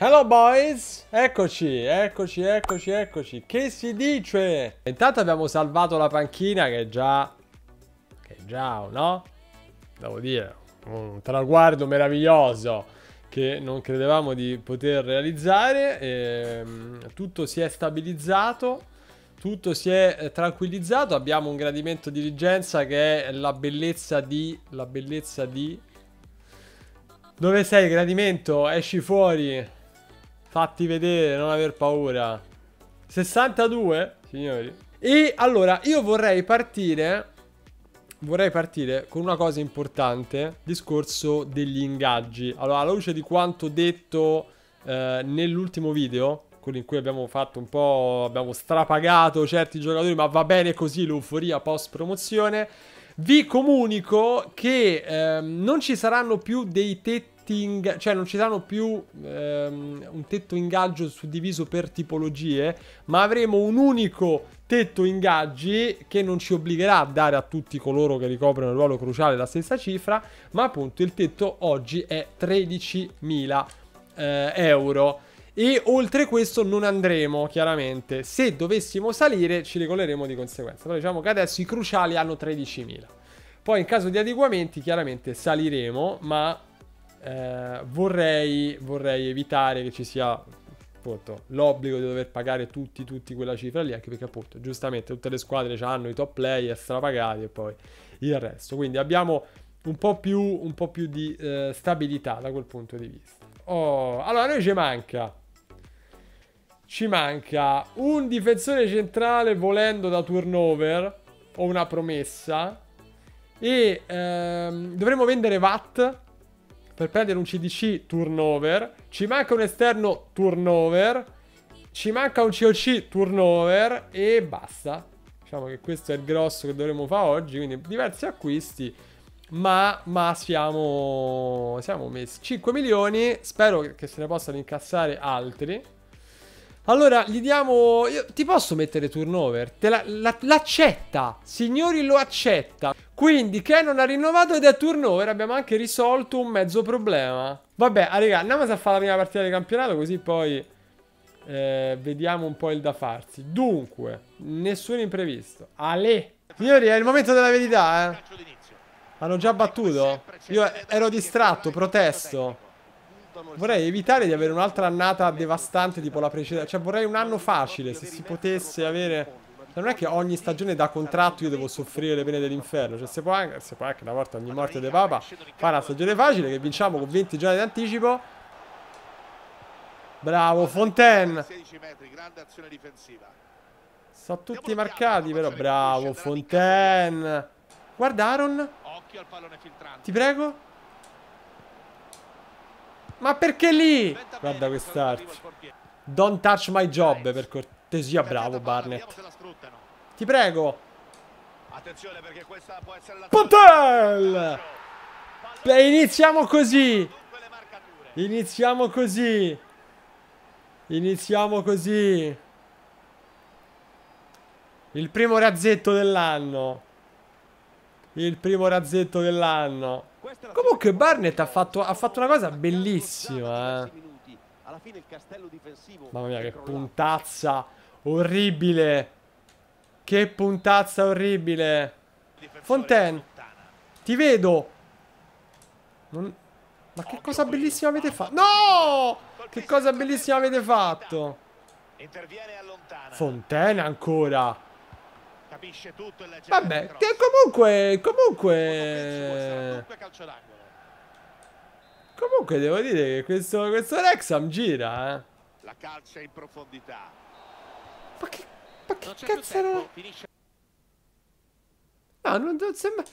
Hello boys! Eccoci, eccoci, eccoci, eccoci. Che si dice? Intanto abbiamo salvato la panchina che è già... Che è già, no? Devo dire, un traguardo meraviglioso che non credevamo di poter realizzare. E, ehm, tutto si è stabilizzato, tutto si è eh, tranquillizzato. Abbiamo un gradimento di diligenza che è la bellezza di... La bellezza di... Dove sei, gradimento? Esci fuori! Fatti vedere, non aver paura. 62, signori. E allora, io vorrei partire... Vorrei partire con una cosa importante, discorso degli ingaggi. Allora, alla luce di quanto detto eh, nell'ultimo video, quello in cui abbiamo fatto un po', abbiamo strapagato certi giocatori, ma va bene così l'euforia post-promozione, vi comunico che eh, non ci saranno più dei tetti tetti, cioè non ci saranno più ehm, un tetto ingaggio suddiviso per tipologie, ma avremo un unico tetto ingaggi che non ci obbligherà a dare a tutti coloro che ricoprono il ruolo cruciale la stessa cifra, ma appunto il tetto oggi è 13.000 eh, euro. E oltre questo non andremo, chiaramente. Se dovessimo salire, ci regoleremo di conseguenza. Però diciamo che adesso i cruciali hanno 13.000. Poi in caso di adeguamenti, chiaramente saliremo, ma eh, vorrei, vorrei evitare che ci sia appunto, l'obbligo di dover pagare tutti, tutti quella cifra lì, anche perché appunto giustamente tutte le squadre hanno i top player strapagati e poi il resto. Quindi abbiamo un po' più, un po più di eh, stabilità da quel punto di vista. Oh, allora, noi ci manca. Ci manca un difensore centrale volendo da turnover o una promessa. E ehm, dovremmo vendere VAT per prendere un CDC turnover. Ci manca un esterno turnover. Ci manca un COC turnover. E basta. Diciamo che questo è il grosso che dovremmo fare oggi. Quindi diversi acquisti. Ma, ma siamo, siamo messi 5 milioni. Spero che se ne possano incassare altri. Allora, gli diamo... Io... ti posso mettere turnover? l'accetta! La... Signori, lo accetta! Quindi, che non ha rinnovato ed è turnover. Abbiamo anche risolto un mezzo problema. Vabbè, ah, raga, andiamo a fare la prima partita del campionato, così poi... Eh, vediamo un po' il da farsi. Dunque, nessun imprevisto. Ale! Signori, è il momento della verità, eh! Hanno già battuto? Io ero distratto, protesto. Vorrei evitare di avere un'altra annata devastante tipo la precedente. Cioè vorrei un anno facile se si potesse avere... Cioè non è che ogni stagione da contratto io devo soffrire le pene dell'inferno. Cioè se può anche, se può anche una volta ogni morte di Papa fare una stagione facile che vinciamo con 20 giorni di anticipo. Bravo Fontaine. Sono tutti marcati però. Bravo Fontaine. Guarda Aaron. Ti prego. Ma perché lì? Guarda quest'arte. Don't touch my job, per cortesia. Bravo, Barnett. Ti prego. Puntel! Beh, iniziamo così. Iniziamo così. Iniziamo così. Il primo razzetto dell'anno. Il primo razzetto dell'anno. Comunque Barnett ha fatto, ha fatto una cosa bellissima, eh. Mamma mia, che puntazza orribile. Che puntazza orribile. Fontaine, ti vedo. Non... Ma che cosa bellissima avete fatto? No! Che cosa bellissima avete fatto? Fontaine ancora. Vabbè, che comunque, comunque... Comunque devo dire che questo, questo Rexham gira, eh. La calcia in profondità. Ma che, ma che cazzo era? No, non, non sembra...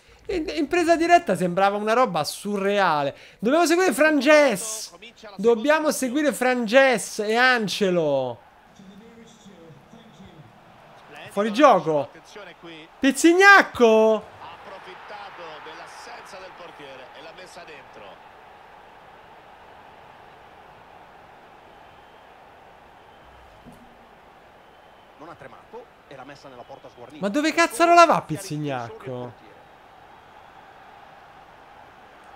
impresa diretta sembrava una roba surreale. Dobbiamo seguire Frances. Dobbiamo seguire Frances e Angelo fuori gioco. Pizzignacco! Approfittato dell'assenza del portiere e l'ha messa dentro. Non ha tremato e l'ha messa nella porta sguarnita. Ma dove cazzo la va Pizzignacco?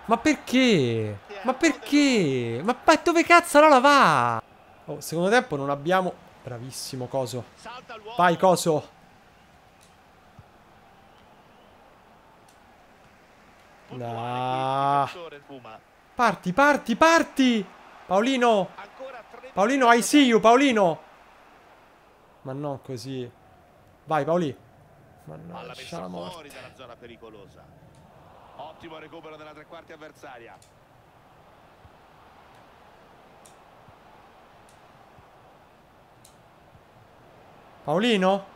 Ma perché? Ma perché? Ma dove cazzo la va? Oh, secondo tempo non abbiamo... Bravissimo Coso. Vai Coso. No. Parti, parti, parti. Paolino. Paolino, I see you, Paolino. Ma non così. Vai Paoli. Mannaggia la morte. Ottimo recupero della tre quarti avversaria. Paolino?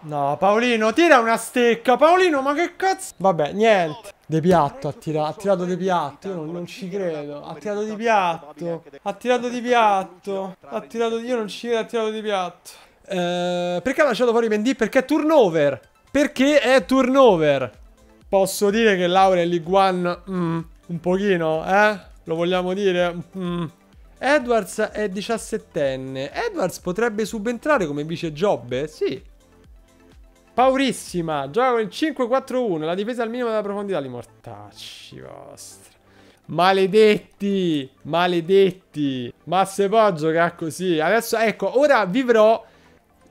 No, Paolino, tira una stecca. Paolino, ma che cazzo? Vabbè, niente. De piatto ha, tira ha tirato di piatto, io non, non, ci credo. Ha tirato Di piatto. Ha tirato Di piatto. Ha tirato, io non ci credo, ha tirato Di piatto. Eh, perché ha lasciato fuori Mendy? Perché è turnover. Perché è turnover. Posso dire che Laura e Liguan, mm, un pochino, eh? Lo vogliamo dire? Mm. mm. Edwards è 17enne. Edwards potrebbe subentrare come vice Jobbe? Sì. Paurissima. Gioca con il 5-4-1. La difesa al minimo della profondità. Li mortacci vostri. Maledetti. Maledetti. Ma se può giocare così. Adesso, ecco, ora vivrò...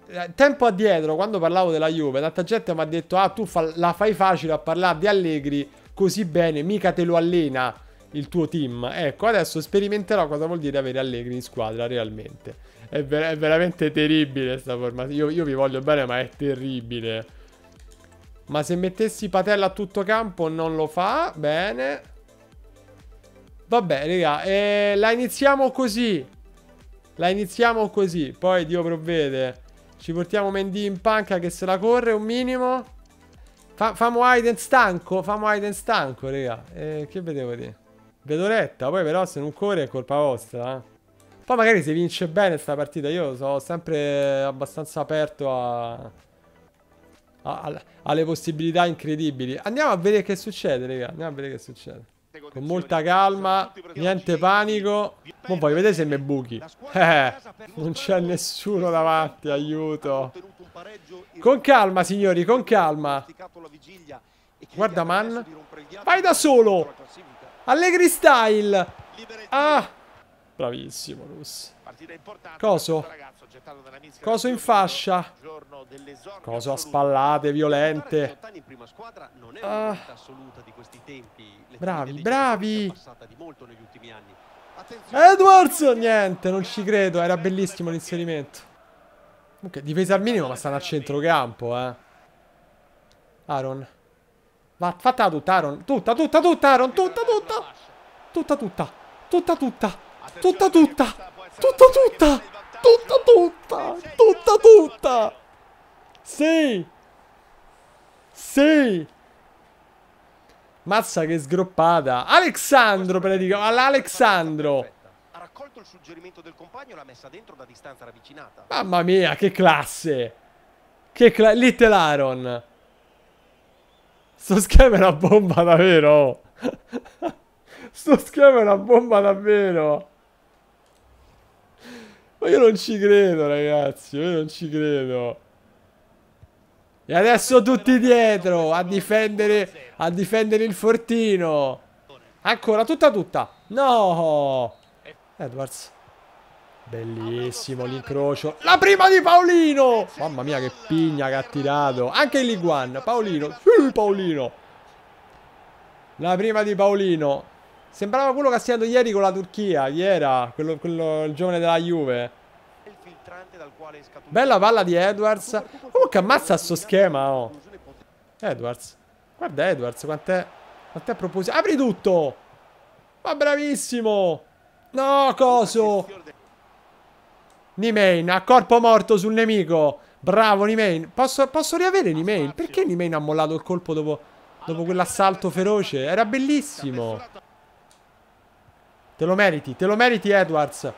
Eh, tempo addietro, quando parlavo della Juve, tanta gente mi ha detto, ah, tu fa la fai facile a parlare di Allegri così bene, mica te lo allena il tuo team. Ecco, adesso sperimenterò cosa vuol dire avere Allegri in squadra realmente. È, ver è veramente terribile questa forma. Io, io vi voglio bene, ma è terribile. Ma se mettessi Patella a tutto campo non lo fa. Bene. Vabbè, raga, eh, la iniziamo così. La iniziamo così. Poi Dio provvede. Ci portiamo Mendy in panca che se la corre un minimo. Fa famo Aiden stanco. Famo Aiden stanco, raga. Eh, che vedevo dire? Vedo retta, poi però se non corre è colpa vostra, eh. Poi magari si vince bene sta partita, io sono sempre abbastanza aperto a... a, a alle possibilità incredibili. Andiamo a vedere che succede, raga. Andiamo a vedere che succede. Con molta calma, niente panico. Ma poi vedete se mi buchi. Eh, non c'è nessuno davanti, aiuto. Con calma, signori, con calma. Guarda, man. Vai da solo. Allegri style. Ah. Bravissimo Russi. Coso. Coso in fascia. Coso a spallate, violente. Ah. Bravi, bravi. Edwards! Niente, non ci credo. Era bellissimo l'inserimento. Comunque, difesa al minimo, ma stanno a centrocampo, eh. Aaron. Va, fatta tutta, Aaron. Tutta, tutta, tutta, Aaron. Tutta, tutta. Tutta, tutta. Tutta, tutta. Tutta, tutta. Tutta, tutta. Tutta, tutta. Tutta, tutta. Sì. Sì. Mazza che sgroppata. Alexandro, predico. All'Alexandro. Ha raccolto il suggerimento del compagno e l'ha messa dentro da distanza ravvicinata. Mamma mia, che classe. Che classe. Little Aaron. Sto schema è una bomba davvero. Sto schema è una bomba davvero. Ma io non ci credo, ragazzi. Io non ci credo. E adesso tutti dietro a difendere, a difendere il fortino. Ancora, tutta tutta. No. Edwards. Bellissimo l'incrocio. La prima di Paolino! Mamma mia che pigna che ha tirato. Anche il Liguan. Paolino. Sì, Paolino. La prima di Paolino. Sembrava quello che ha segnato ieri con la Turchia. Chi era? Quello, quello, il giovane della Juve. Bella palla di Edwards. Oh, Comunque ammazza suo schema, oh. Edwards. Guarda Edwards, quant'è... Quant'è proposito. Apri tutto! Ma bravissimo! No, coso! Nimain, a corpo morto sul nemico. Bravo Nimain. Posso, posso riavere Nimain? Perché Nimain ha mollato il colpo dopo, dopo quell'assalto feroce? Era bellissimo. Te lo meriti, te lo meriti Edwards.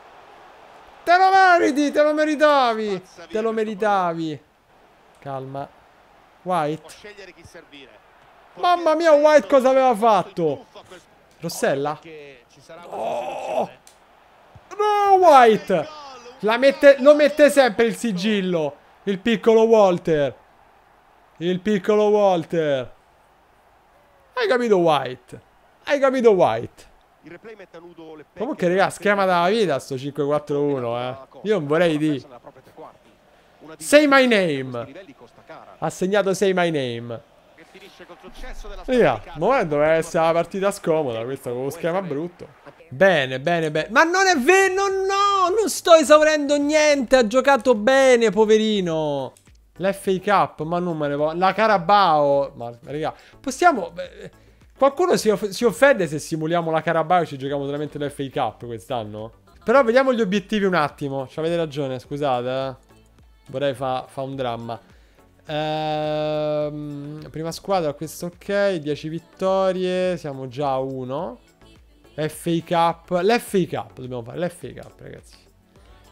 Te lo meriti, te lo meritavi. Te lo meritavi. Calma. White. Mamma mia, White cosa aveva fatto? Rossella? Oh! No, White! mette, lo mette sempre il sigillo. Il piccolo Walter. Il piccolo Walter. Hai capito White? Hai capito White? Comunque, raga, schema della vita sto 5-4-1, eh. Io non vorrei di... Say my name. Ha segnato Say my name. Raga, yeah, momento doveva eh, essere una partita scomoda, questa con lo schema brutto. Bene, bene, bene. Ma non è vero, no, non sto esaurendo niente. Ha giocato bene, poverino. L'FA Cup, ma non me ne voglio. La Carabao. Ma, raga, possiamo... Eh, qualcuno si, off si, offende se simuliamo la Carabao e ci giochiamo veramente l'FA Cup quest'anno? Però vediamo gli obiettivi un attimo. Ci avete ragione, scusate. Eh. Vorrei fa, fa un dramma. Ehm, prima squadra, questo ok. 10 vittorie. Siamo già a 1. FA Cup. L'FA Cup dobbiamo fare, l'FA Cup, ragazzi.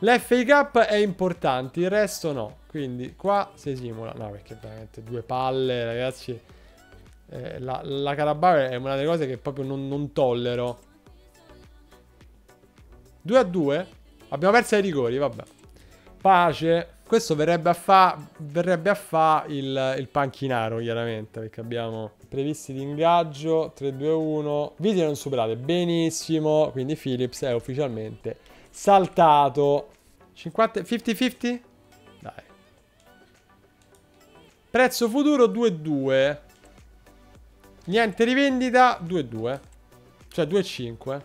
L'FA Cup è importante, il resto no. Quindi qua si simula. No, perché veramente due palle, ragazzi. Eh, la, la Carabao è una delle cose che proprio non, non tollero. 2 a 2. Abbiamo perso i rigori, vabbè. Pace. Questo verrebbe a fa, verrebbe a fa il, il, panchinaro, chiaramente, perché abbiamo previsti di ingaggio, 3, 2, 1, Viti non superate, benissimo, quindi Philips è ufficialmente saltato. 50-50? Dai. Prezzo futuro 2-2. Niente rivendita 2-2. Cioè 2-5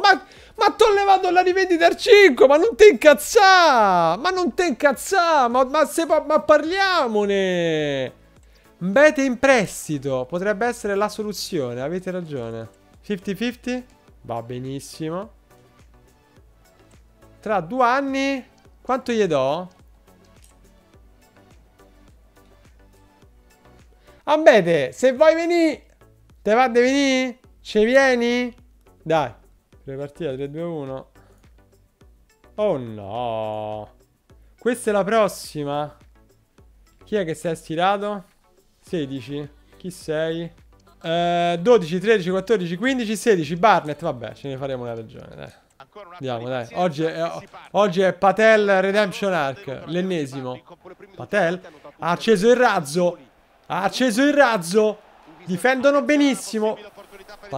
ma... Ma t'ho levato la rivendita al 5, ma non ti incazzà! Ma non ti incazzà! Ma, ma, se, ma parliamone! Bete in prestito potrebbe essere la soluzione, avete ragione. 50-50? Va benissimo. Tra due anni, quanto gli do? Ambete, se vuoi venire, te va di venire? Ci vieni? Dai. Ripartita 3-2-1. Oh no. Questa è la prossima. Chi è che si è stirato? 16. Chi sei? Eh, 12, 13, 14, 15, 16. Barnett, vabbè, ce ne faremo una ragione, dai. Andiamo, dai. Oggi è, oggi è, Patel Redemption Arc, l'ennesimo. Patel ha acceso il razzo. Ha acceso il razzo. Difendono benissimo.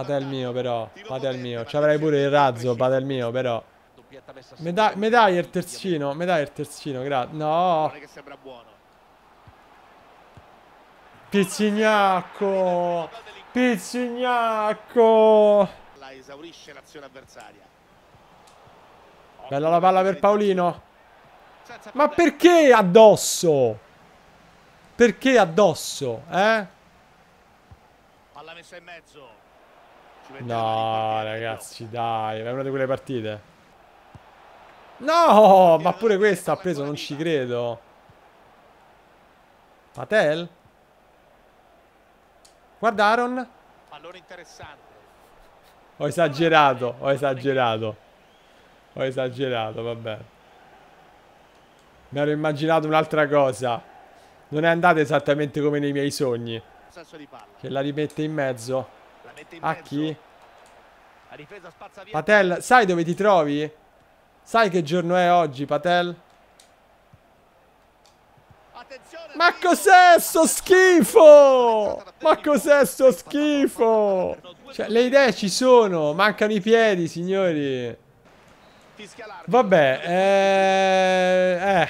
Pate mio però, pate mio Ci C'avrai pure il razzo, pate mio però. Me dai, il terzino, Me dai il terzino, grazie. No. Pizzignacco! Pizzignacco! La esaurisce l'azione avversaria. Bella la palla per Paolino. Ma perché addosso? Perché addosso, eh? Palla messa in mezzo. No, ragazzi, dai, è una di quelle partite. No, ma pure questa ha preso, non ci credo. Patel? Guarda Aaron. Pallone interessante. Ho esagerato, ho esagerato. Ho esagerato, vabbè. Mi ero immaginato un'altra cosa. Non è andata esattamente come nei miei sogni. Che la rimette in mezzo. A chi? Patel, sai dove ti trovi? Sai che giorno è oggi, Patel? Ma cos'è sto schifo? Ma cos'è sto schifo? Cioè, le idee ci sono, mancano i piedi, signori. Vabbè, eh, eh,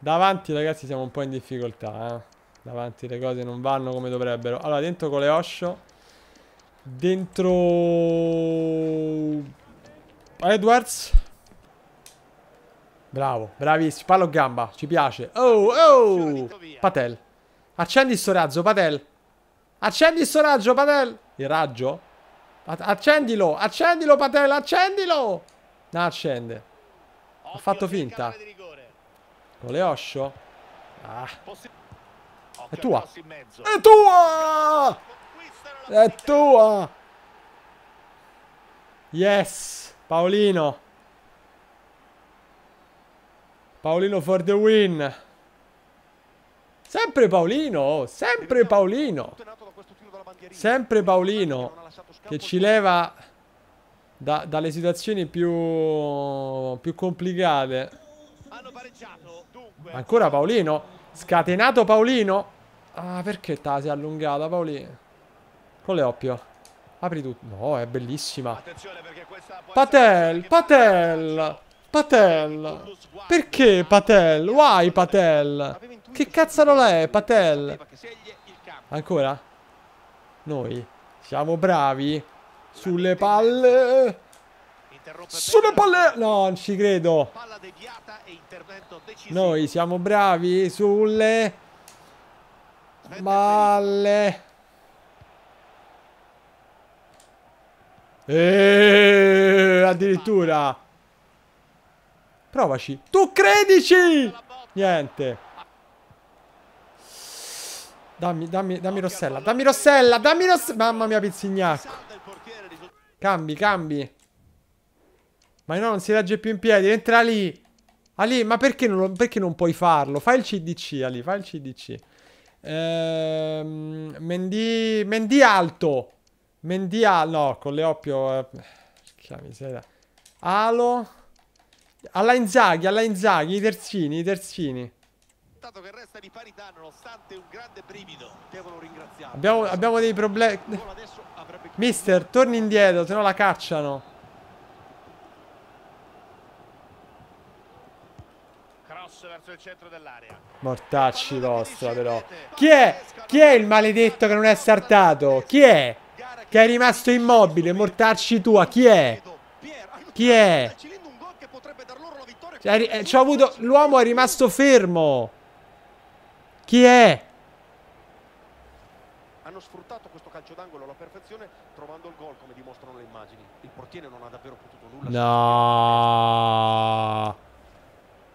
davanti ragazzi siamo un po' in difficoltà, eh. Davanti le cose non vanno come dovrebbero. Allora, dentro con le Osho. Dentro... Edwards. Bravo, bravissimo. Palo gamba, ci piace. Oh, oh! Patel. Accendi il suo raggio, Patel. Accendi il suo raggio, Patel. Il raggio? Accendilo, accendilo, Patel, accendilo! No, accende. Ha fatto finta. Con le oscio. Ah. È tua. È tua! È tua! Yes! Paolino! Paolino for the win! Sempre Paolino! Sempre Paolino! Sempre Paolino! Che ci leva da, dalle situazioni più, più complicate. Ancora Paolino! Scatenato Paolino! Ah, perché ta si è allungata Paolino? Con le oppio. Apri tutto. No, è bellissima. Patel, Patel. Patel. Perché Patel? Why Patel? Che cazzarola è Patel? Ancora? Noi siamo bravi sulle palle. Sulle palle! No, non ci credo. Noi siamo bravi sulle palle. Eeeh, addirittura. Provaci. Tu credici! Niente. Dammi, dammi, dammi Rossella. Dammi Rossella, dammi Rossella. Mamma mia, pizzignacco. Cambi, cambi. Ma no, non si regge più in piedi. Entra lì. Ali, ma perché non, perché non puoi farlo? Fai il CDC, Ali, fai il CDC. Ehm, Mendy, Mendy alto. Mendia, no, con Leopio... Eh, che miseria. Alo. Alla Inzaghi, alla Inzaghi, i terzini, i terzini. Parità, abbiamo, abbiamo, dei problemi. Mister, torni indietro, se no la cacciano. Mortacci vostra però. Chi è? Chi è il maledetto che non è startato? Chi è? che è rimasto immobile. Mortacci tua. Chi è? Chi è? Cioè, eh, ci ho avuto... L'uomo è rimasto fermo. Chi è? Hanno sfruttato questo calcio d'angolo alla perfezione trovando il gol come dimostrano le immagini. Il portiere non ha davvero potuto nulla. No.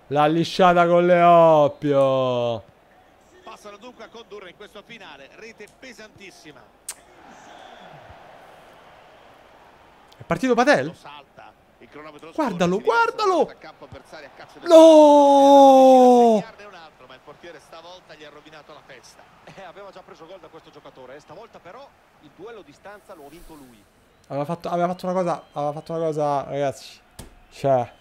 L'ha lisciata con le oppio. Passano dunque a condurre in questo finale. Rete pesantissima. È partito Patel? Guardalo, guardalo! No! portiere stavolta gli ha rovinato la festa. Eh, aveva già preso gol da questo giocatore, eh. stavolta però il duello distanza lo ha vinto lui. Aveva fatto, aveva fatto, una cosa, aveva fatto una cosa, ragazzi. Cioè,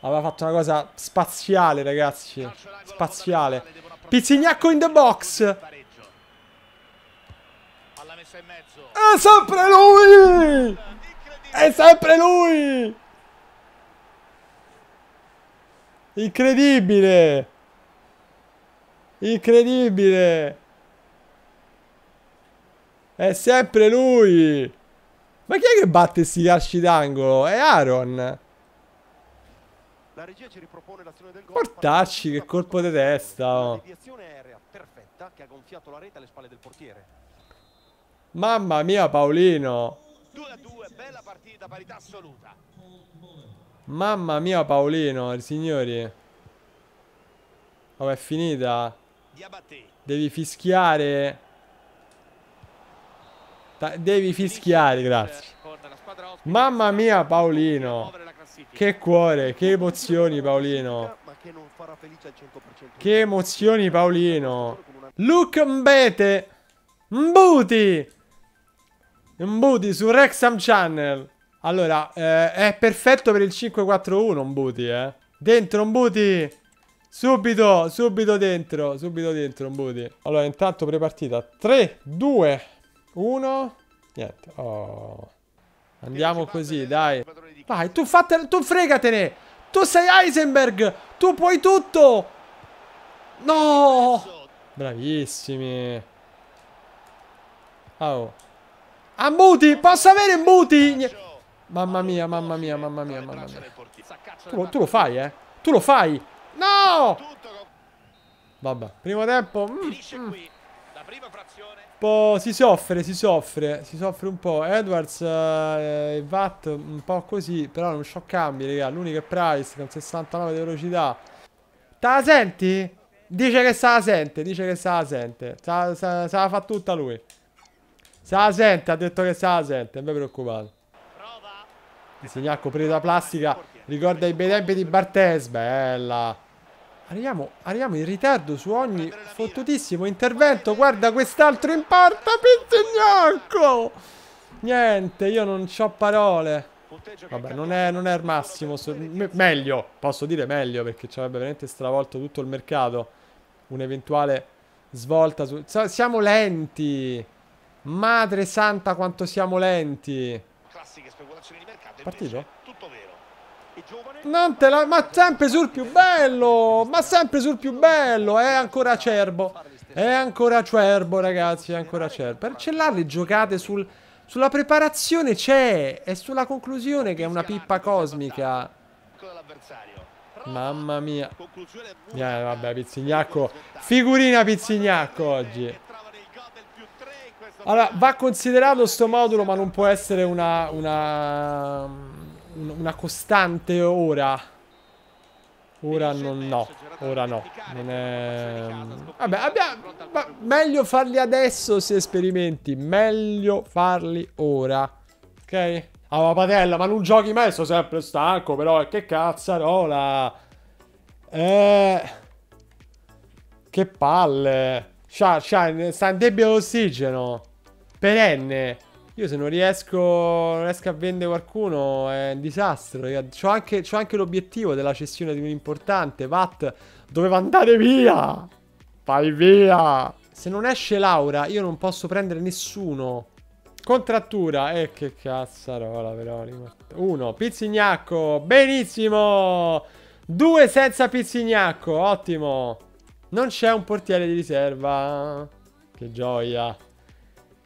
aveva fatto una cosa spaziale, ragazzi. Spaziale. Pizzignacco in the box. È ah, sempre lui! È sempre lui! Incredibile! Incredibile! È sempre lui! Ma chi è che batte sti calci d'angolo? È Aaron! La regia ci ripropone l'azione del gol. Portacci, che colpo di testa! Oh. Mamma mia, Paolino! 2 a 2, bella partita, parità assoluta. Mamma mia Paolino, signori. Oh, è finita. Devi fischiare. Ta devi fischiare, grazie. Mamma mia Paolino. Che cuore, che emozioni Paolino. Che emozioni Paolino. Luke Mbete. Mbuti. Un booty su Rexam Channel. Allora, eh, è perfetto per il 541 booty, eh. Dentro un booty. Subito, subito dentro, subito dentro un booty. Allora, intanto prepartita. 3, 2, 1. Niente. Oh. Andiamo così, dai. Vai, tu, fatene, tu fregatene. Tu sei Heisenberg. Tu puoi tutto. No. Bravissimi. Oh. A posso avere Muti? Mamma mia, mamma mia, mamma mia, mamma mia. Tu, tu lo fai, eh? Tu lo fai? No! Vabbè, primo tempo. Mm, mm. Po si soffre, si soffre, si soffre un po'. Edwards eh, e eh, Watt un po' così, però non so cambi, raga. L'unica è Price con 69 di velocità. Te la senti? Dice che se la sente, dice che se la sente. Se la, se la fa tutta lui. Se la sente, ha detto che se la sente, non vi preoccupate. Insegna a coprire la plastica. Ricorda i bei tempi di Bartes. Bella. Arriviamo, arriviamo, in ritardo su ogni fottutissimo intervento. Guarda quest'altro in porta. Pizzignacco. Niente, io non ho parole. Vabbè, non è, non è il massimo. Me meglio, posso dire meglio perché ci avrebbe veramente stravolto tutto il mercato. Un'eventuale svolta. Su siamo lenti. Madre santa quanto siamo lenti. Partito? Non te la... Ma sempre sul più bello! Ma sempre sul più bello! È ancora acerbo. È ancora acerbo, ragazzi. È ancora acerbo. Per cellarli giocate sul... Sulla preparazione c'è. E sulla conclusione che è una pippa cosmica. Mamma mia. Eh, vabbè, eh. Pizzignacco. Figurina Pizzignacco oggi. Allora, va considerato sto modulo, ma non può essere una... una, una costante ora. Ora non, no, ora no. Non è... Vabbè, abbiamo... Ma meglio farli adesso se esperimenti. Meglio farli ora. Ok? Allora, ah, Patella, ma non giochi mai, Sto sempre stanco, però. Eh, che cazzarola! Eh... Che palle! Shine, shine, sta in debito d'ossigeno. Perenne. Io se non riesco, non riesco a vendere qualcuno è un disastro. C'ho anche, anche l'obiettivo della cessione di un importante. Vat, doveva andare via. Vai via. Se non esce Laura, io non posso prendere nessuno. Contrattura. E eh, che cazzarola, però. Uno, pizzignacco. Benissimo. Due senza pizzignacco. Ottimo. Non c'è un portiere di riserva. Che gioia.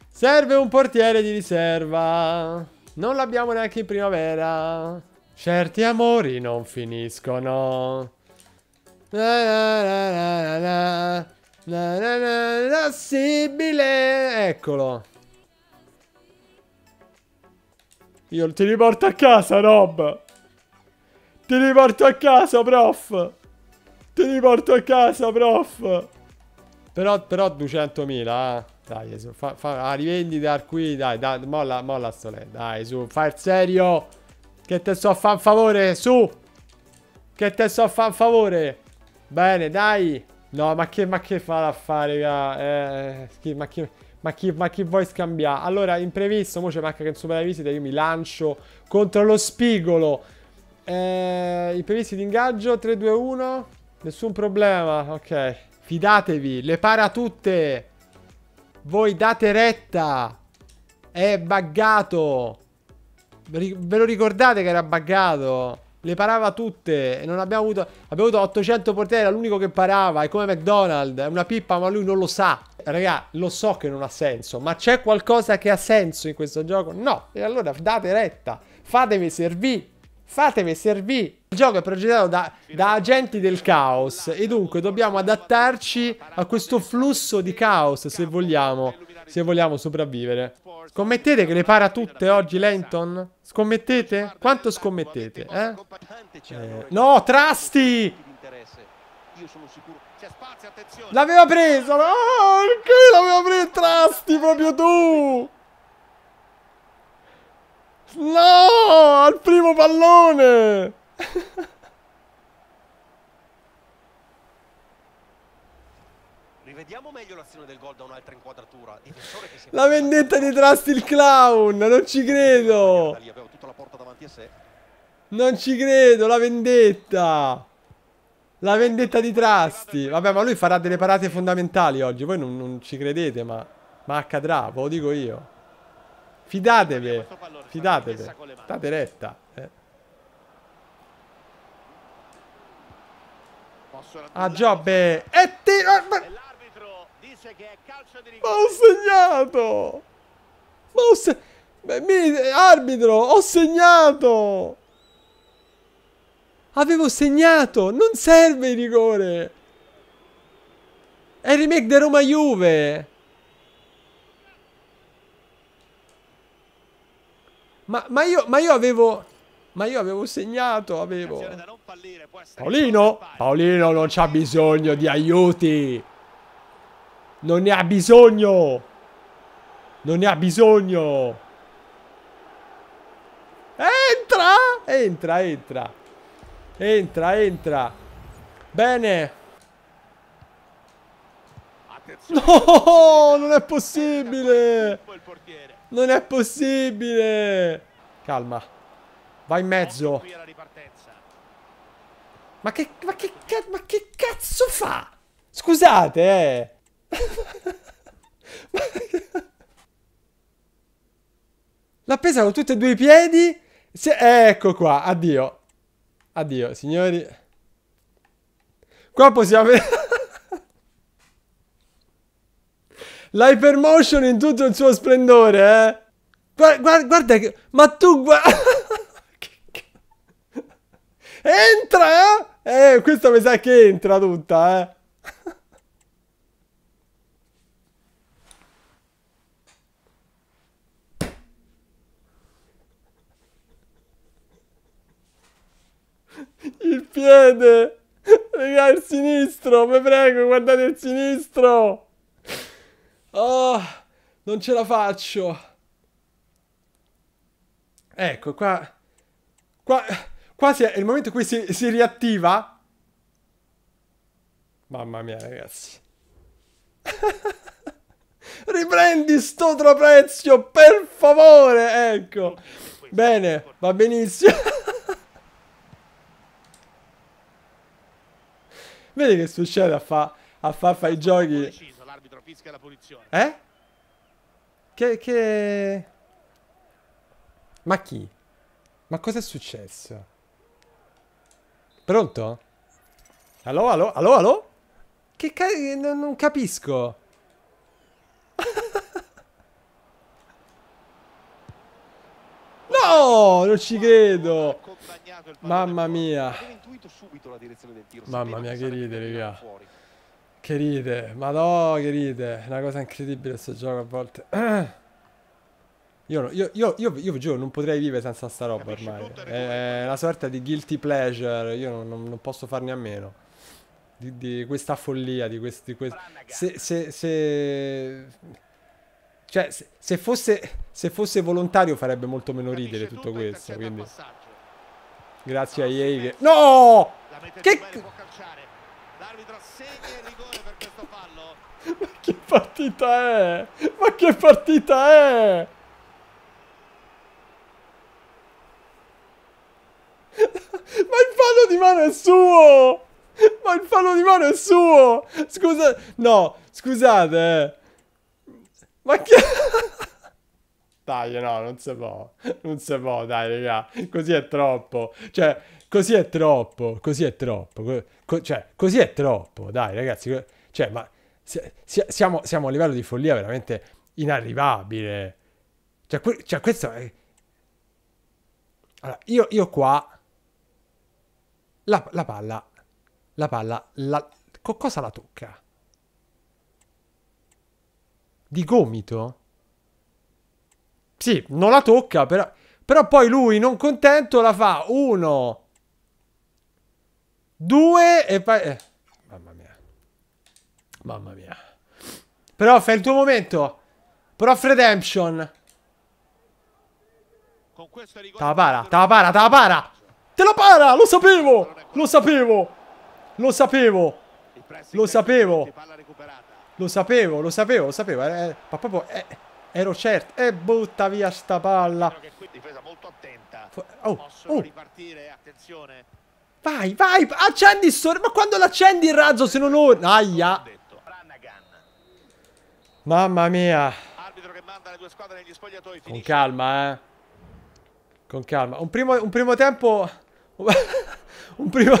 Serve un portiere di riserva. Non l'abbiamo neanche in primavera. Certi amori non finiscono. La la la Sibile. Eccolo. Io ti riporto a casa, Rob. Ti riporto a casa, prof. Ti riporto a casa, prof. Però, però 200.000, eh. Dai, su, fa, fa ah, rivendita qui, dai, dai, molla, molla sto led. Dai, su, fai il serio. Che te so a fa un favore, su. Che te so a fa un favore. Bene, dai. No, ma che, ma che fa l'affare, raga? Eh, chi, ma che... Ma chi, ma chi, vuoi scambiare? Allora, imprevisto, mo c'è manca che insomma la visita, io mi lancio contro lo spigolo. Eh, imprevisti di ingaggio, 3-2-1. Nessun problema, ok. Fidatevi, le para tutte. Voi date retta. È buggato. Ve lo ricordate che era buggato? Le parava tutte e non abbiamo avuto... Abbiamo avuto 800 portieri, era l'unico che parava. È come McDonald's, è una pippa ma lui non lo sa. Raga, lo so che non ha senso, ma c'è qualcosa che ha senso in questo gioco? No, e allora date retta. Fatemi servire. Fatemi servì. Il gioco è progettato da, da, agenti del caos e dunque dobbiamo adattarci a questo flusso di caos se vogliamo, se vogliamo sopravvivere. Scommettete che le para tutte oggi Lenton? Scommettete? Quanto scommettete? Eh? Eh, no, trusty! L'aveva preso! No, ah, perché l'aveva preso Trusty proprio tu? No! Al primo pallone! Rivediamo meglio l'azione del gol da un'altra inquadratura. La vendetta di Trust il Clown! Non ci credo! Non ci credo, la vendetta! La vendetta di Trasti. Vabbè, ma lui farà delle parate fondamentali oggi. Voi non, non ci credete, ma, ma accadrà, ve lo dico io. Fidatevi, fidatevi, state retta. Eh. A ah, Giobbe ah, e tiro. Ma... ma ho segnato. Ma ho segnato. Mi... Arbitro, ho segnato. Avevo segnato. Non serve il rigore. È il remake di Roma Juve. Ma, ma, io, ma io avevo... Ma io avevo segnato, avevo... Paolino! Paolino non c'ha bisogno di aiuti! Non ne ha bisogno! Non ne ha bisogno! Entra! Entra, entra! Entra, entra! Bene! No! Non è possibile! Non è possibile! Calma. Vai in mezzo. Ecco ma che, ma che, ma che cazzo fa? Scusate, eh. La pesa con tutti e due i piedi. Se, ecco qua, addio. Addio, signori. Qua possiamo... vedere L'hypermotion in tutto il suo splendore, eh? Guarda, guarda, guarda che... Ma tu guarda... entra, eh? Eh, questa mi sa che entra tutta, eh? il piede! Raga, il sinistro, mi prego, guardate il sinistro! Oh, non ce la faccio. Ecco, qua... Qua, qua è il momento in cui si, si riattiva. Mamma mia, ragazzi. Riprendi sto traprezio, per favore! Ecco. Bene, va benissimo. Vedi che succede a fa, a fa, fa i giochi l'arbitro fischia la punizione. Eh? Che, che... Ma chi? Ma cosa è successo? Pronto? Allo, allo, allo, allo? Che ca... non, non capisco. No, non ci credo. Mamma mia. Mamma mia, che ridere, via. Che ride, ma no, che ride. È una cosa incredibile questo gioco a volte. Io, io, io, io, vi giuro, non potrei vivere senza sta roba Capisci ormai. È una sorta di guilty pleasure. Io non, non, non posso farne a meno. Di, di questa follia, di questi. Quest... Se, se, se... Cioè, se, se, fosse, se fosse volontario farebbe molto meno ridere tutto questo. Quindi. Grazie a EA che... No! Che... L'arbitro assegna il rigore per questo fallo. Ma che partita è? Ma che partita è? Ma il fallo di mano è suo! Ma il fallo di mano è suo! Scusa, no, scusate. Eh. Ma che... Dai, no, non si può. Non si può, dai, raga. Così è troppo. Cioè, Così è troppo, così è troppo. Co- cioè, così è troppo, dai ragazzi. Cioè, ma si- si- siamo, siamo, a un livello di follia veramente inarrivabile. Cioè, que- cioè questo è... Allora, io, io qua... La, la, palla... La palla... La... Co- cosa la tocca? Di gomito? Sì, non la tocca, però... Però poi lui, non contento, la fa uno, Due e poi... Eh. Mamma mia. Mamma mia. Però fai il tuo momento. Prof Redemption. Te la para, te la para, te la para. Te la para, lo sapevo. Lo sapevo. Lo sapevo. Lo sapevo. Lo sapevo, lo sapevo, lo sapevo. Eh, eh ma proprio... Eh. Ero certo. E eh, butta via sta palla. Oh, oh. attenzione. Vai, vai, accendi il sorriso. Ma quando l'accendi il razzo se non ora? Aia. Mamma mia. Con calma, eh. Con calma. Un primo, un primo tempo... un primo...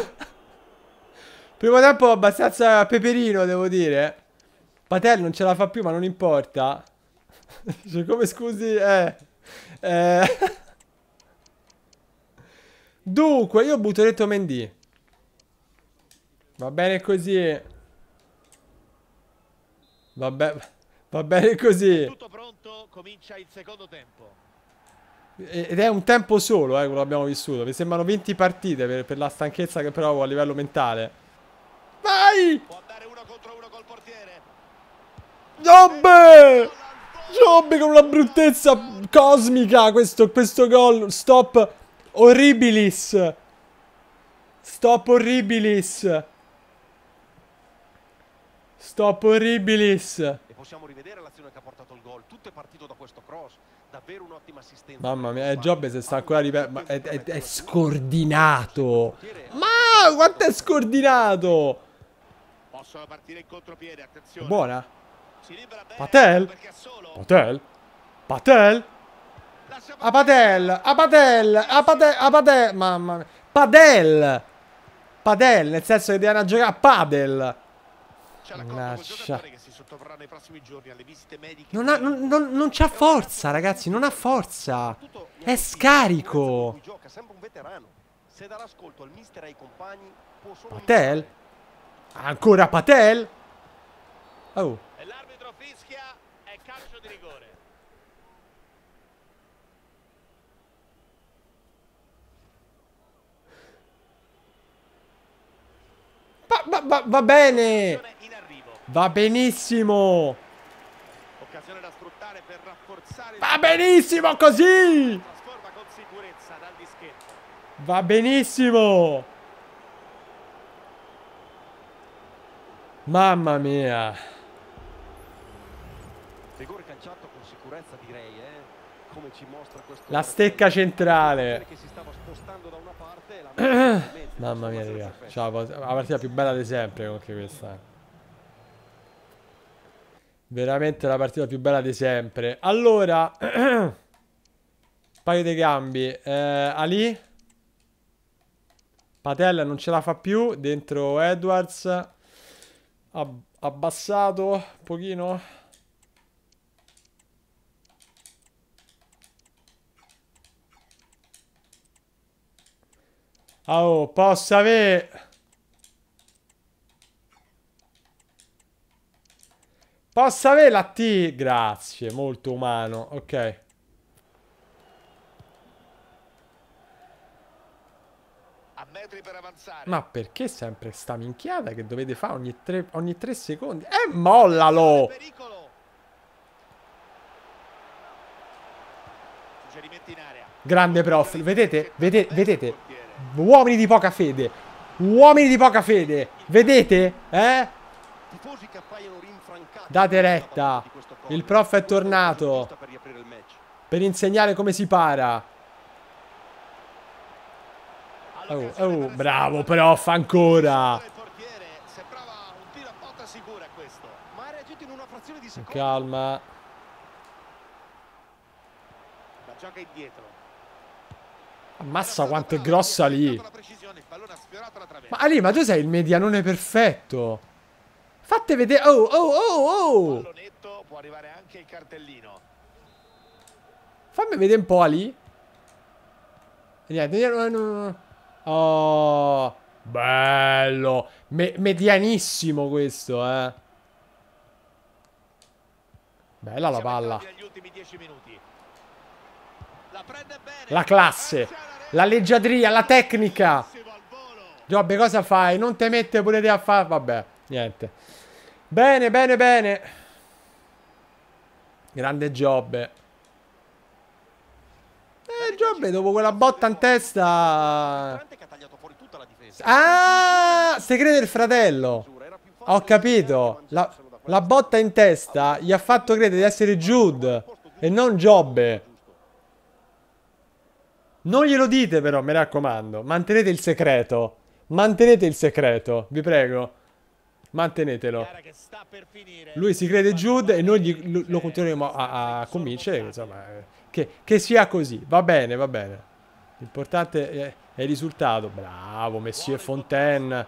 primo tempo abbastanza peperino, devo dire. Patel non ce la fa più, ma non importa. cioè, come scusi, eh... Eh... Dunque, io butto dentro Mendy. Va bene così. Va, be va bene così. Tutto pronto, comincia il secondo tempo. Ed è un tempo solo, eh, quello abbiamo vissuto. Mi sembrano 20 partite per, per la stanchezza che provo a livello mentale. Vai! Può andare uno contro uno col portiere. Giobbe! Giobbe con una bruttezza cosmica questo, questo gol. Stop Orribilis. Stop orribilis. Stop orribilis. E possiamo rivedere l'azione che ha portato il gol. Tutto è partito da questo cross. Davvero un'ottima assistenza. Mamma mia, eh, Giobbe se sta ancora ripetere. È, è, è scordinato. Ma quanto è scordinato. Possono partire in contropiede, attenzione. Buona. Patel. Patel. Patel. A a a Abadel, a padel, mamma mia. Padel. Padel, nel senso che devi andare a giocare a padel. Non ha, non, non, non c'ha forza, ragazzi, non ha forza. È scarico. Patel? Ancora Patel? Oh. E L'arbitro fischia è calcio di rigore. Va, va, va, va bene. Va benissimo. Va benissimo così. Va benissimo. Mamma mia. Eh. La stecca centrale. Mamma mia, raga. Ciao, la partita più bella di sempre anche questa. Veramente la partita più bella di sempre. Allora, paio di gambi. Eh, Ali. Patella non ce la fa più. Dentro Edwards. Ab abbassato un pochino. Oh, posso avere... Posso avere la T? Grazie, molto umano. Ok. Ma perché sempre sta minchiata che dovete fare ogni tre, ogni tre secondi? E eh, mollalo! Grande prof, vedete, vedete, vedete, Uomini di poca fede. Uomini di poca fede. Vedete? Eh? Date retta. Il prof è tornato. Per insegnare come si para. Oh, oh, bravo prof, ancora. Calma. La gioca indietro. Ammazza quanto è grossa lì. Ma Ali, ma tu sei il medianone perfetto. Fate vedere... Oh, oh, oh, oh! Fammi vedere un po' Ali. Niente, Oh, bello. Me medianissimo questo, eh. Bella la palla. La classe, la leggiadria, la tecnica. Giobbe, cosa fai? Non te mette pure te a fare... Vabbè, niente. Bene, bene, bene. Grande Giobbe. Eh, Giobbe, dopo quella botta in testa... Ah, segreto del fratello. Ho capito. La, la botta in testa gli ha fatto credere di essere Jude e non Giobbe. Non glielo dite però, mi raccomando. Mantenete il segreto. Mantenete il segreto, vi prego. Mantenetelo. Lui si crede Jude e noi gli, lo continueremo a, a convincere. Insomma, eh, che, che, sia così. Va bene, va bene. L'importante è, è, il risultato. Bravo, Messi Fontaine.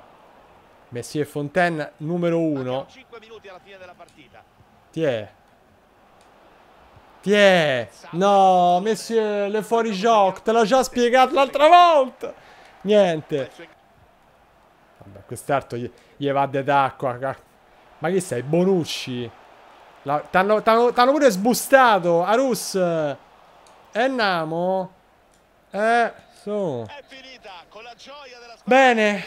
Messi Fontaine, numero uno. Ti è. Tiè, no, Monsieur, le fuori fuorigioco, te l'ho già spiegato l'altra volta. Niente. Vabbè, quest'altro gli, gli va d'acqua. Ma chi sei, Bonucci? T'hanno pure sbustato, Arus. E Namo? Eh, su. Bene.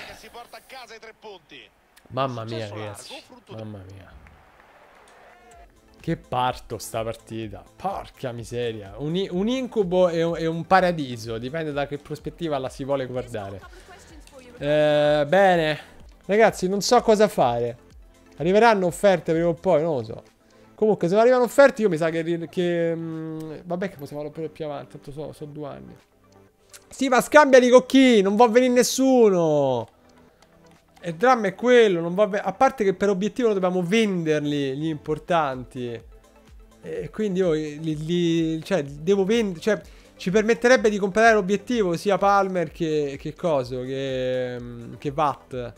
Mamma mia, ragazzi. Mamma mia. Che parto sta partita. Porca miseria. Un, un incubo e un, e un, paradiso. Dipende da che prospettiva la si vuole guardare. Eh, bene. Ragazzi, non so cosa fare. Arriveranno offerte prima o poi, non lo so. Comunque, se non arrivano offerte, io mi sa che... che mh, mm, vabbè, che possiamo farlo più avanti. Tanto so, so due anni. Sì, ma scambiali con chi? Non va a venire nessuno il dramma è quello, non va bene. A parte che per obiettivo dobbiamo venderli gli importanti. E quindi io li, li cioè, devo vendere. Cioè, ci permetterebbe di comprare l'obiettivo sia Palmer che, che Coso, che, mm, che Watt.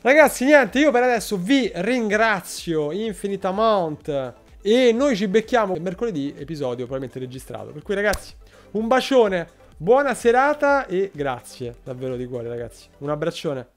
Ragazzi, niente, io per adesso vi ringrazio Infinite E noi ci becchiamo mercoledì, episodio probabilmente registrato. Per cui, ragazzi, un bacione, buona serata e grazie davvero di cuore, ragazzi. Un abbraccione.